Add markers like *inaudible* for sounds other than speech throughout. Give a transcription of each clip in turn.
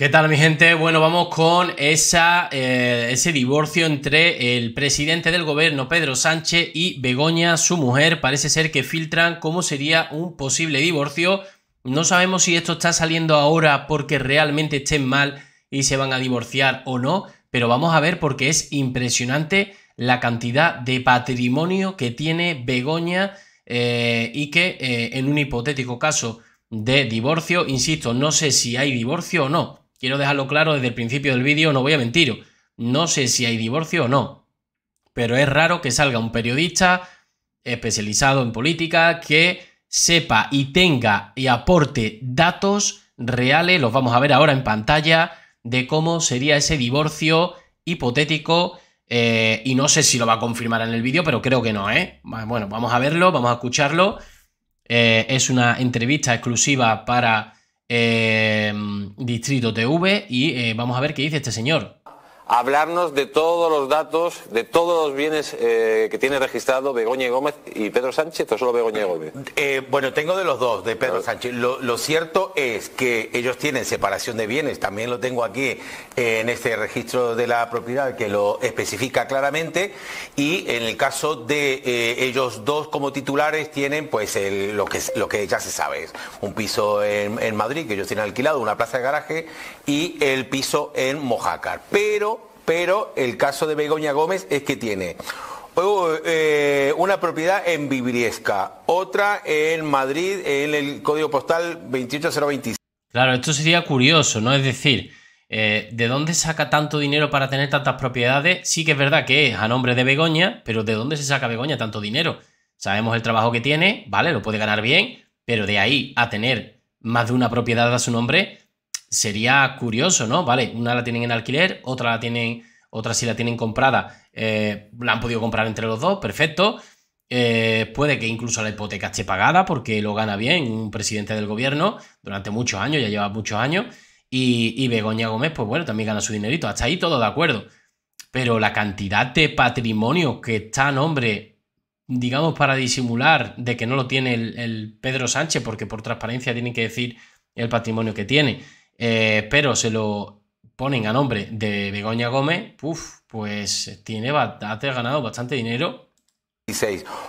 ¿Qué tal mi gente? Bueno, vamos con eh, ese divorcio entre el presidente del gobierno Pedro Sánchez y Begoña, su mujer. Parece ser que filtran cómo sería un posible divorcio. No sabemos si esto está saliendo ahora porque realmente estén mal y se van a divorciar o no, pero vamos a ver porque es impresionante la cantidad de patrimonio que tiene Begoña eh, y que eh, en un hipotético caso de divorcio, insisto, no sé si hay divorcio o no, Quiero dejarlo claro desde el principio del vídeo, no voy a mentir. No sé si hay divorcio o no, pero es raro que salga un periodista especializado en política que sepa y tenga y aporte datos reales, los vamos a ver ahora en pantalla, de cómo sería ese divorcio hipotético. Eh, y no sé si lo va a confirmar en el vídeo, pero creo que no, ¿eh? Bueno, vamos a verlo, vamos a escucharlo. Eh, es una entrevista exclusiva para Em, Distrito TV y eh, vamos a ver qué dice este señor hablarnos de todos los datos, de todos los bienes eh, que tiene registrado Begoña Gómez y Pedro Sánchez o solo Begoña Gómez? Eh, bueno, tengo de los dos, de Pedro Sánchez. Lo, cierto es que ellos tienen separación de bienes, también lo tengo aquí eh, en este registro de la propiedad que lo especifica claramente y en el caso de ellos dos como titulares tienen pues lo, que, ya se sabe, es un piso en, Madrid que ellos tienen alquilado, una plaza de garaje y el piso en Mojácar. Pero pero el caso de Begoña Gómez es que tiene oh, eh, una propiedad en Vibriesca, otra en Madrid, en el código postal 28026. Claro, esto sería curioso, ¿no? Es decir, eh, ¿de dónde saca tanto dinero para tener tantas propiedades? Sí que es verdad que es a nombre de Begoña, pero ¿de dónde se saca Begoña tanto dinero? Sabemos el trabajo que tiene, ¿vale? Lo puede ganar bien, pero de ahí a tener más de una propiedad a su nombre, sería curioso, ¿no? Vale, una la tienen en alquiler, otra la tienen, otra si la tienen comprada, eh, la han podido comprar entre los dos, perfecto. Eh, puede que incluso la hipoteca esté pagada porque lo gana bien un presidente del gobierno durante muchos años, ya lleva muchos años. Y, Begoña Gómez, pues bueno, también gana su dinerito. Hasta ahí todo de acuerdo. Pero la cantidad de patrimonio que está a nombre, digamos, para disimular de que no lo tiene el, el Pedro Sánchez, porque por transparencia tienen que decir el patrimonio que tiene eh, pero se lo ponen a nombre de Begoña Gómez, pues tiene ha ganado bastante dinero.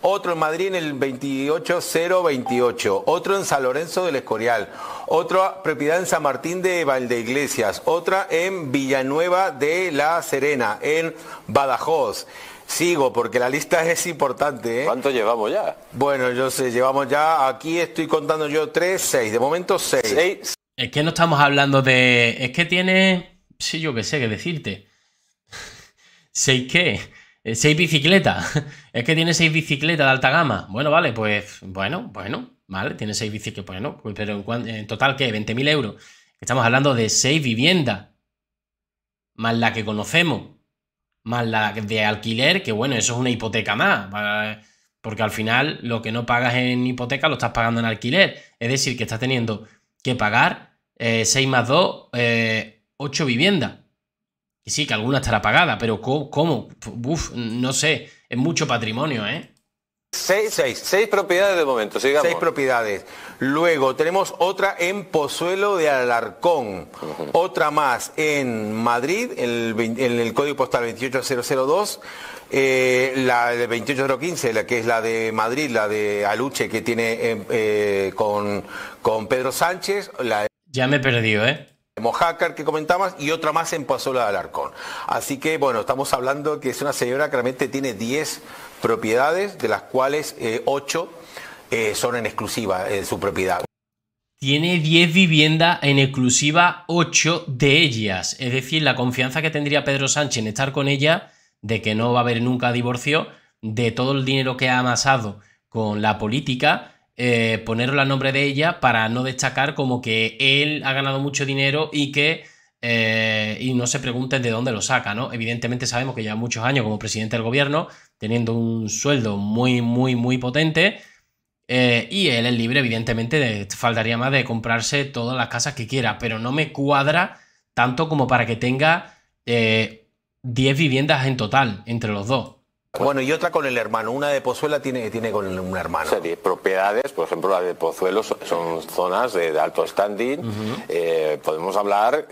Otro en Madrid en el 28-028. Otro en San Lorenzo del Escorial. Otra propiedad en San Martín de Valdeiglesias. Otra en Villanueva de La Serena, en Badajoz. Sigo porque la lista es importante. ¿eh? ¿Cuánto llevamos ya? Bueno, yo sé, llevamos ya, aquí estoy contando yo 3, 6, de momento 6. 6, es que no estamos hablando de. Es que tiene. Sí, yo qué sé qué decirte. *laughs* ¿Seis qué? Eh, ¿Seis bicicletas? *laughs* Es que tiene seis bicicletas de alta gama. Bueno, vale, pues. Bueno, bueno, vale, tiene seis bicicletas. Bueno, pues, pero en, total, ¿qué? ¿20.000 euros? Estamos hablando de seis viviendas. Más la que conocemos. Más la de alquiler, que bueno, eso es una hipoteca más. Porque al final, lo que no pagas en hipoteca lo estás pagando en alquiler. Es decir, que estás teniendo que pagar 6 eh, más 2, 8 eh, viviendas. Y sí, que alguna estará pagada, pero ¿cómo? Uf, no sé, es mucho patrimonio, ¿eh? Seis, seis. propiedades de momento, sigamos. Seis propiedades. Luego tenemos otra en Pozuelo de Alarcón. Otra más en Madrid, en el, código postal 28002. Eh, la de 28015, la que es la de Madrid, la de Aluche que tiene em, eh, con, con Pedro Sánchez. La Ya me perdido, ¿eh? Mojácar que comentabas y otra más en Pozuelo de Alarcón. Así que bueno, estamos hablando que es una señora que realmente tiene 10 propiedades, de las cuales eh, ocho 8 eh, son en exclusiva eh, su propiedad. Tiene 10 viviendas en exclusiva, 8 de ellas. Es decir, la confianza que tendría Pedro Sánchez en estar con ella, de que no va a haber nunca divorcio, de todo el dinero que ha amasado con la política, ponerlo a nombre de ella para no destacar como que él ha ganado mucho dinero y que eh, y no se pregunten de dónde lo saca, ¿no? Evidentemente sabemos que ya muchos años como presidente del gobierno, teniendo un sueldo muy, muy, muy potente, eh, y él es libre, evidentemente, faltaría más de comprarse todas las casas que quiera, pero no me cuadra tanto como para que tenga 10 eh, viviendas en total entre los dos. Bueno, y otra con el hermano. Una de Pozuela tiene, tiene con un hermano. Serie, propiedades, por ejemplo, la de Pozuelo son zonas de, alto standing. Eh, podemos hablar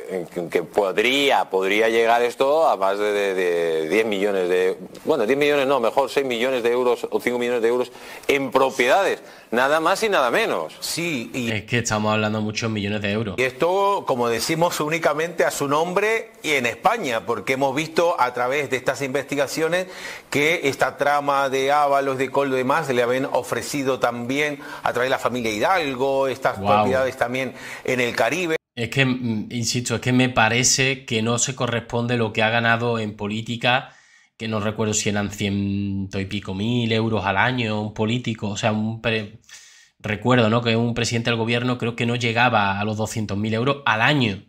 que podría, podría llegar esto a más de, 10 millones de... Bueno, 10 millones no, mejor 6 millones de euros o 5 millones de euros en propiedades. Nada más y nada menos. Sí, y... Es que estamos hablando muchos millones de euros. Y esto, como decimos, únicamente a su nombre y en España, porque hemos visto a través de estas investigaciones que esta trama de Ábalos, de Coldo y demás le habían ofrecido también a través de la familia Hidalgo, estas propiedades también en el Caribe. Es que, mm, insisto, es que me parece que no se corresponde lo que ha ganado en política, que no recuerdo si eran ciento y pico mil euros al año, un político, o sea, un... Recuerdo, ¿no? Que un presidente del gobierno creo que no llegaba a los mil euros al año.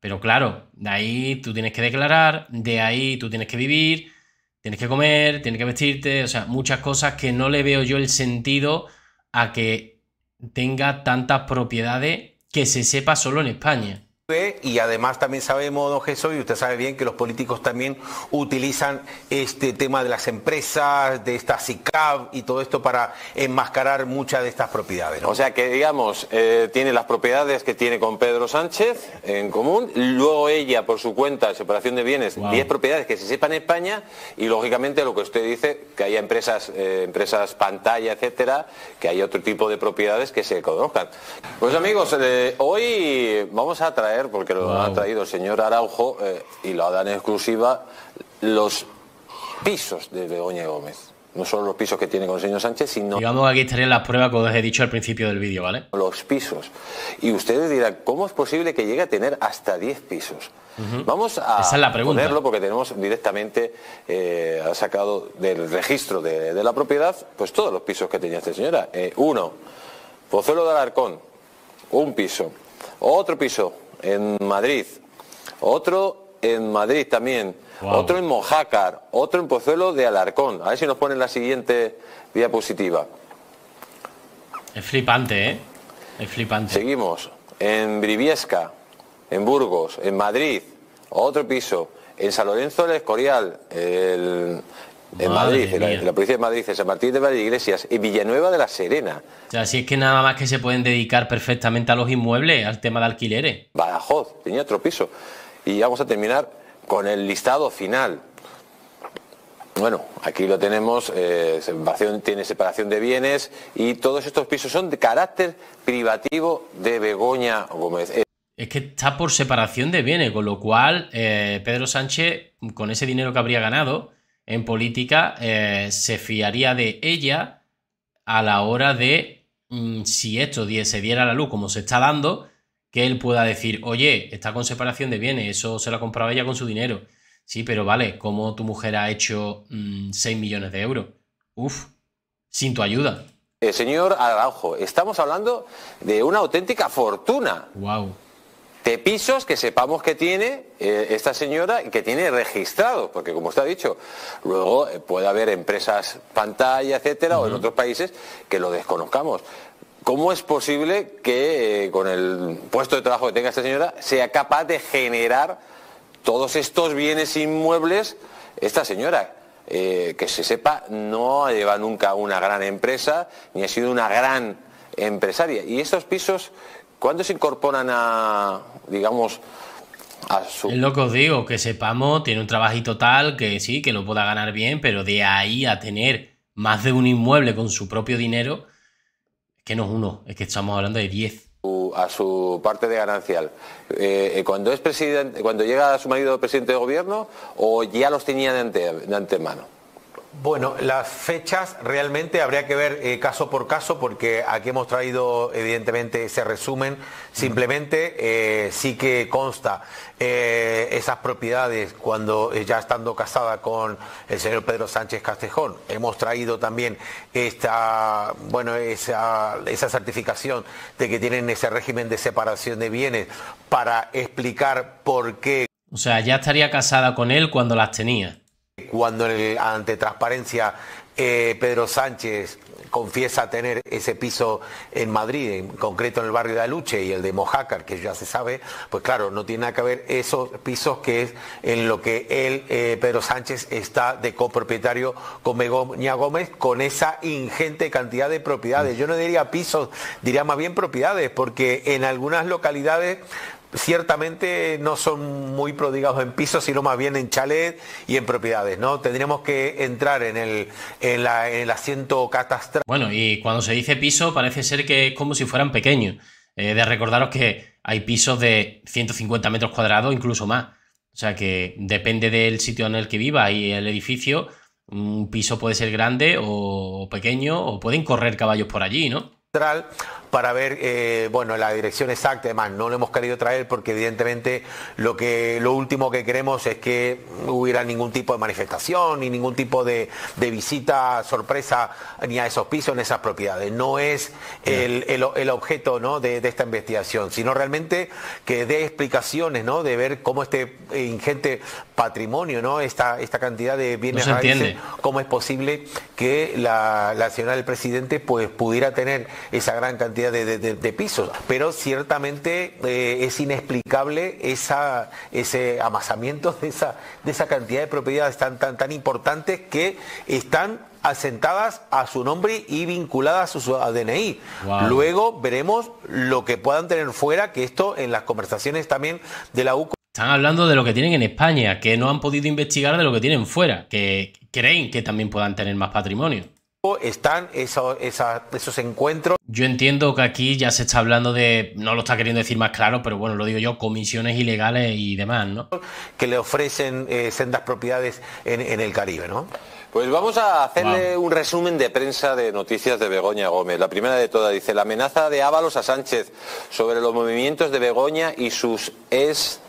Pero claro, de ahí tú tienes que declarar, de ahí tú tienes que vivir, Tienes que comer, tienes que vestirte, o sea, muchas cosas que no le veo yo el sentido a que tenga tantas propiedades que se sepa solo en España y además también sabemos, don Jesús, y usted sabe bien que los políticos también utilizan este tema de las empresas, de esta Sicav y todo esto para enmascarar muchas de estas propiedades. O sea que, digamos, eh, tiene las propiedades que tiene con Pedro Sánchez en común, luego ella por su cuenta, separación de bienes, 10 propiedades que se sepan en España y lógicamente lo que usted dice, que haya empresas, eh, empresas pantalla, etcétera, que hay otro tipo de propiedades que se conozcan. Pues amigos, eh, hoy vamos a traer porque lo ha traído el señor Araujo eh, y lo ha dado en exclusiva, los pisos de Begoña Gómez. No solo los pisos que tiene con el señor Sánchez, sino... Digamos aquí estarían las pruebas, como os he dicho al principio del vídeo, ¿vale? Los pisos. Y ustedes dirán, ¿cómo es posible que llegue a tener hasta 10 pisos? Vamos a ponerlo porque tenemos directamente, eh, ha sacado del registro de, la propiedad, pues todos los pisos que tenía esta señora. Eh, uno, Pozuelo de Alarcón, un piso. Otro piso, en Madrid, otro en Madrid también, otro en Mojácar, otro en Pozuelo de Alarcón. A ver si nos ponen la siguiente diapositiva. Es flipante, ¿eh? Es flipante. Seguimos. En Briviesca, en Burgos, en Madrid, otro piso. En San Lorenzo del Escorial, el en Madrid, en la, policía provincia de Madrid, San Martín de Iglesias, y Villanueva de la Serena. O sea, si es que nada más que se pueden dedicar perfectamente a los inmuebles, al tema de alquileres. Badajoz, tenía otro piso. Y vamos a terminar con el listado final. Bueno, aquí lo tenemos, eh, tiene separación de bienes y todos estos pisos son de carácter privativo de Begoña Gómez. Eh, es que está por separación de bienes, con lo cual eh, Pedro Sánchez, con ese dinero que habría ganado, en política eh, se fiaría de ella a la hora de, mm, si esto se diera a la luz como se está dando, que él pueda decir, oye, está con separación de bienes, eso se la compraba ella con su dinero. Sí, pero vale, ¿cómo tu mujer ha hecho 6 mm, millones de euros? Uf, sin tu ayuda. Eh, señor Araujo, estamos hablando de una auténtica fortuna. Wow de pisos que sepamos que tiene eh, esta señora y que tiene registrado, porque como usted ha dicho, luego eh, puede haber empresas pantalla, etcétera, o en otros países que lo desconozcamos. ¿Cómo es posible que eh, con el puesto de trabajo que tenga esta señora sea capaz de generar todos estos bienes inmuebles esta señora? que se sepa, no ha llevado nunca una gran empresa, ni ha sido una gran empresaria. Y estos pisos ¿Cuándo se incorporan a, digamos, a su... Es lo que os digo, que sepamos, tiene un trabajito tal, que sí, que lo pueda ganar bien, pero de ahí a tener más de un inmueble con su propio dinero, que no es uno, es que estamos hablando de diez. A su parte de ganancial. Eh, eh, cuando, es presidente, cuando llega su marido presidente de gobierno, o ya los tenía de antemano. Bueno, las fechas realmente habría que ver eh, caso por caso porque aquí hemos traído evidentemente ese resumen. Simplemente eh, sí que consta eh, esas propiedades cuando ya estando casada con el señor Pedro Sánchez Castejón. Hemos traído también esta, bueno, esa, esa certificación de que tienen ese régimen de separación de bienes para explicar por qué. O sea, ya estaría casada con él cuando las tenía cuando ante transparencia eh, Pedro Sánchez confiesa tener ese piso en Madrid, en concreto en el barrio de Aluche y el de Mojácar, que ya se sabe, pues claro, no tiene nada que ver esos pisos que es en lo que él, eh, Pedro Sánchez, está de copropietario con Begoña Gómez con esa ingente cantidad de propiedades. Yo no diría pisos, diría más bien propiedades, porque en algunas localidades ciertamente no son muy prodigados en pisos, sino más bien en chalet y en propiedades, ¿no? Tendríamos que entrar en el, en, la, en asiento catastral. Bueno, y cuando se dice piso parece ser que es como si fueran pequeños. Eh, de recordaros que hay pisos de 150 metros cuadrados, incluso más. O sea que depende del sitio en el que viva y el edificio, un piso puede ser grande o pequeño o pueden correr caballos por allí, ¿no? para ver eh, bueno, la dirección exacta. Además, no lo hemos querido traer porque evidentemente lo, que, lo último que queremos es que hubiera ningún tipo de manifestación ni ningún tipo de, visita sorpresa ni a esos pisos, ni a esas propiedades. No es el, objeto ¿no? de, esta investigación, sino realmente que dé explicaciones, ¿no? de ver cómo este eh, ingente patrimonio, ¿no? esta, esta cantidad de bienes raíces, cómo es posible que la, la señora del presidente pues, pudiera tener esa gran cantidad de, pisos. Pero ciertamente eh, es inexplicable ese amasamiento de esa, cantidad de propiedades tan, tan, tan importantes que están asentadas a su nombre y vinculadas a su ADNI. Luego veremos lo que puedan tener fuera, que esto en las conversaciones también de la UCO. Están hablando de lo que tienen en España, que no han podido investigar de lo que tienen fuera, que creen que también puedan tener más patrimonio están esos, esos encuentros. Yo entiendo que aquí ya se está hablando de, no lo está queriendo decir más claro, pero bueno, lo digo yo, comisiones ilegales y demás, ¿no? Que le ofrecen eh, sendas propiedades en, el Caribe, ¿no? Pues vamos a hacerle un resumen de prensa de noticias de Begoña Gómez. La primera de todas dice, la amenaza de Ábalos a Sánchez sobre los movimientos de Begoña y sus ex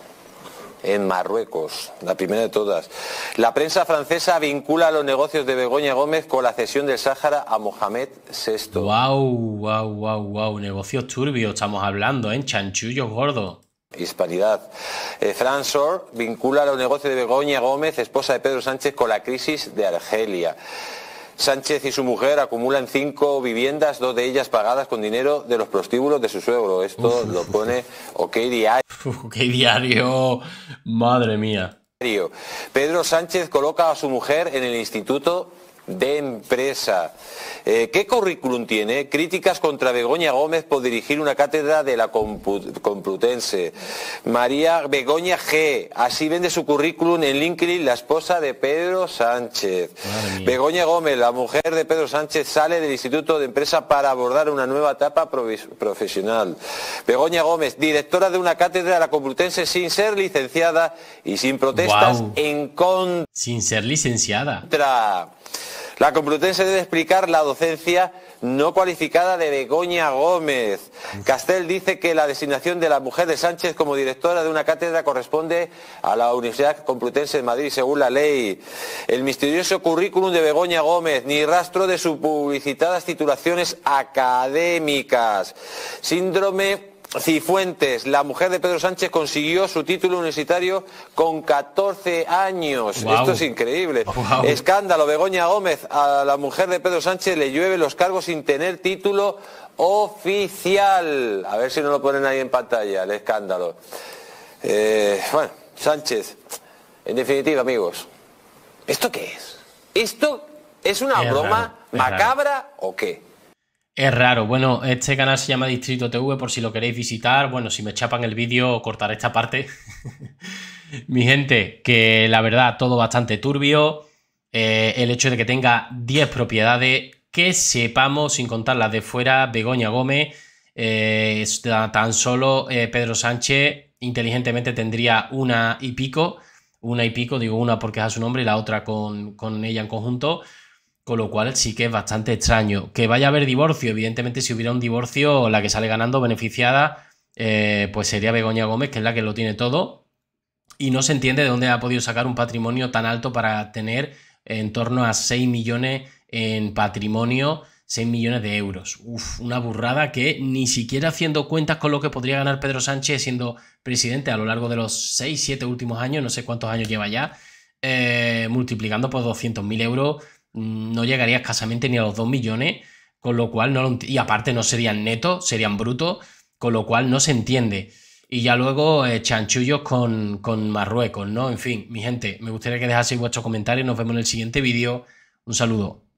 en Marruecos, la primera de todas. La prensa francesa vincula los negocios de Begoña Gómez con la cesión del Sáhara a Mohamed VI. Wow, guau, guau, wow, negocios turbios estamos hablando, ¿eh? chanchullos gordos. Hispanidad. Eh, vincula los negocios de Begoña Gómez, esposa de Pedro Sánchez, con la crisis de Argelia. Sánchez y su mujer acumulan cinco viviendas, dos de ellas pagadas con dinero de los prostíbulos de su suegro. Esto lo pone OK Diario. *laughs* OK Diario, madre mía. Pedro Sánchez coloca a su mujer en el instituto de empresa. Eh, ¿Qué currículum tiene? Críticas contra Begoña Gómez por dirigir una cátedra de la Complutense. María Begoña G. Así vende su currículum en LinkedIn la esposa de Pedro Sánchez. Begoña Gómez, la mujer de Pedro Sánchez, sale del Instituto de Empresa para abordar una nueva etapa profesional. Begoña Gómez, directora de una cátedra de la Complutense sin ser licenciada y sin protestas en contra. Sin ser licenciada. La Complutense debe explicar la docencia no cualificada de Begoña Gómez. Castel dice que la designación de la mujer de Sánchez como directora de una cátedra corresponde a la Universidad Complutense de Madrid según la ley. El misterioso currículum de Begoña Gómez, ni rastro de sus publicitadas titulaciones académicas. Síndrome Cifuentes, la mujer de Pedro Sánchez consiguió su título universitario con 14 años. Esto es increíble. *laughs* Escándalo, Begoña Gómez, a la mujer de Pedro Sánchez le llueve los cargos sin tener título oficial. A ver si no lo ponen ahí en pantalla, el escándalo. Eh, bueno, Sánchez, en definitiva, amigos, ¿esto qué es? ¿Esto es una broma macabra o qué? Es raro. Bueno, este canal se llama Distrito TV por si lo queréis visitar. Bueno, si me chapan el vídeo, cortaré esta parte. *laughs* Mi gente, que la verdad, todo bastante turbio. Eh, el hecho de que tenga 10 propiedades, que sepamos, sin contar las de fuera, Begoña Gómez, eh, tan solo eh, Pedro Sánchez inteligentemente tendría una y pico, una y pico, digo una porque es a su nombre y la otra con, con ella en conjunto. Con lo cual sí que es bastante extraño. Que vaya a haber divorcio, evidentemente si hubiera un divorcio, la que sale ganando beneficiada, eh, pues sería Begoña Gómez, que es la que lo tiene todo. Y no se entiende de dónde ha podido sacar un patrimonio tan alto para tener en torno a 6 millones en patrimonio, 6 millones de euros. una burrada que ni siquiera haciendo cuentas con lo que podría ganar Pedro Sánchez siendo presidente a lo largo de los 6, 7 últimos años, no sé cuántos años lleva ya, eh, multiplicando por 200.000 euros Mm, no llegaría escasamente ni a los 2 millones, con lo cual no y aparte no serían netos, serían brutos, con lo cual no se entiende. Y ya luego eh, chanchullos con, con Marruecos, ¿no? En fin, mi gente, me gustaría que dejaseis vuestros comentarios, nos vemos en el siguiente vídeo, un saludo.